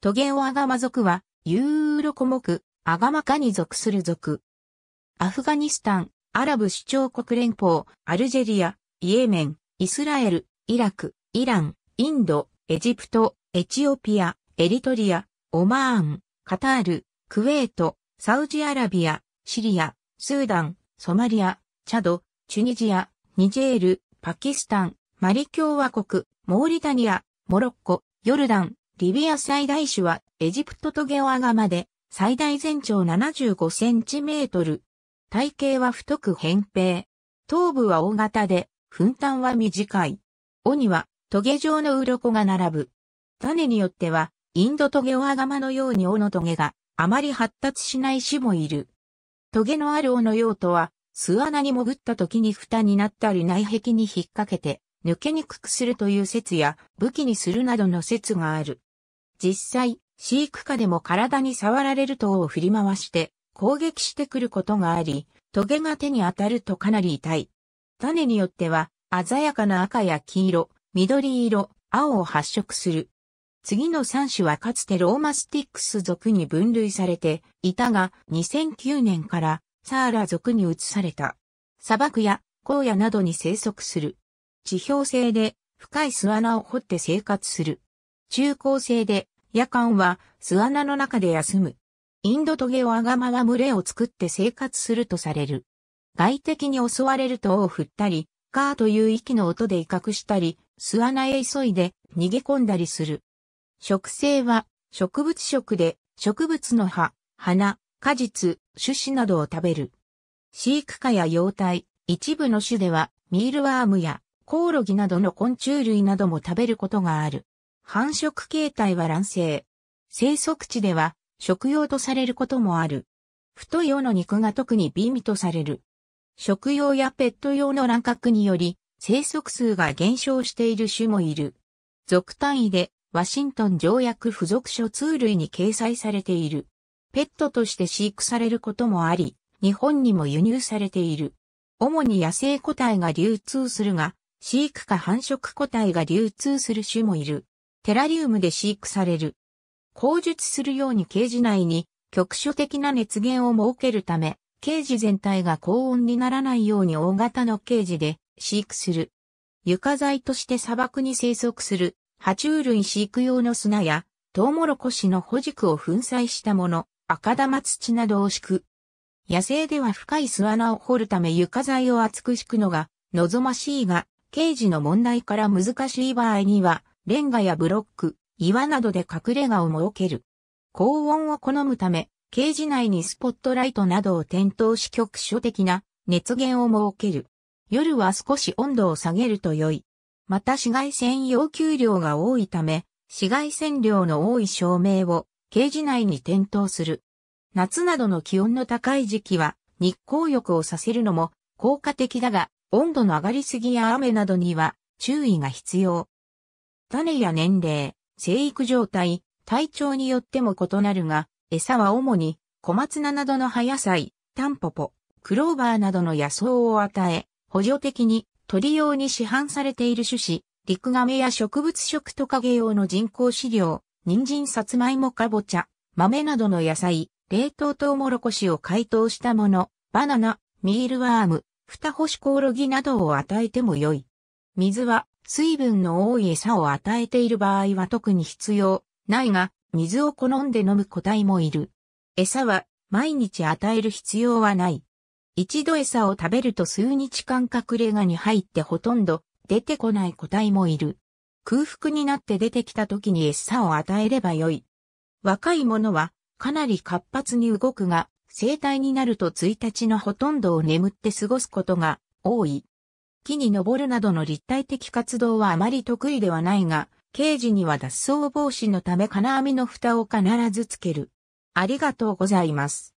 トゲオアガマ族は、ユーロコモク、アガマカに属する族。アフガニスタン、アラブ首長国連邦、アルジェリア、イエメン、イスラエル、イラク、イラン、インド、エジプト、エチオピア、エリトリア、オマーン、カタール、クウェート、サウジアラビア、シリア、スーダン、ソマリア、チャド、チュニジア、ニジェール、パキスタン、マリ共和国、モーリタニア、モロッコ、ヨルダン、リビア最大種はエジプトトゲオアガマで最大全長75センチメートル。体型は太く扁平。頭部は大型で、粉端は短い。尾にはトゲ状の鱗が並ぶ。種によってはインドトゲオアガマのように尾のトゲがあまり発達しない種もいる。トゲのある尾の用途は巣穴に潜った時に蓋になったり内壁に引っ掛けて抜けにくくするという説や武器にするなどの説がある。実際、飼育下でも体に触られるとを振り回して攻撃してくることがあり、トゲが手に当たるとかなり痛い。種によっては、鮮やかな赤や黄色、緑色、青を発色する。次の3種はかつてローマスティックス属に分類されていたが、2009年からサーラ属に移された。砂漠や荒野などに生息する。地表性で深い巣穴を掘って生活する。中高生で、夜間は巣穴の中で休む。インドトゲオアガマは群れを作って生活するとされる。外敵に襲われるとを振ったり、カーという息の音で威嚇したり、巣穴へ急いで逃げ込んだりする。食性は植物食で植物の葉、花、果実、種子などを食べる。飼育下や幼体、一部の種ではミールワームやコオロギなどの昆虫類なども食べることがある。繁殖形態は卵生。生息地では食用とされることもある。太い尾の肉が特に美味とされる。食用やペット用の乱獲により、生息数が減少している種もいる。属単位で、ワシントン条約付属書通類に掲載されている。ペットとして飼育されることもあり、日本にも輸入されている。主に野生個体が流通するが、飼育か繁殖個体が流通する種もいる。テラリウムで飼育される。口述するようにケージ内に局所的な熱源を設けるため、ケージ全体が高温にならないように大型のケージで飼育する。床材として砂漠に生息する爬虫類飼育用の砂やトウモロコシの保軸を粉砕したもの、赤玉土などを敷く。野生では深い巣穴を掘るため床材を厚く敷くのが望ましいが、ケージの問題から難しい場合にはレンガやブロック、岩などで隠れ家を設ける。高温を好むため、ケージ内にスポットライトなどを点灯し局所的な熱源を設ける。夜は少し温度を下げると良い。また紫外線要求量が多いため、紫外線量の多い照明をケージ内に点灯する。夏などの気温の高い時期は日光浴をさせるのも効果的だが、温度の上がりすぎや雨などには注意が必要。種や年齢、生育状態、体調によっても異なるが、餌は主に小松菜などの葉野菜、タンポポ、クローバーなどの野草を与え、補助的に鳥用に市販されている種子、陸亀や植物食トカゲ用の人工飼料、人参さつまいもかぼちゃ、豆などの野菜、冷凍トウモロコシを解凍したもの、バナナ、ミールワーム、二干しコオロギなどを与えても良い。水は水分の多い餌を与えている場合は特に必要ないが、水を好んで飲む個体もいる。餌は毎日与える必要はない。一度餌を食べると数日間隠れ家に入ってほとんど出てこない個体もいる。空腹になって出てきた時に餌を与えればよい。若いものはかなり活発に動くが、生体になると1日のほとんどを眠って過ごすことが多い。木に登るなどの立体的活動はあまり得意ではないが、刑事には脱走防止のため金網の蓋を必ずつける。ありがとうございます。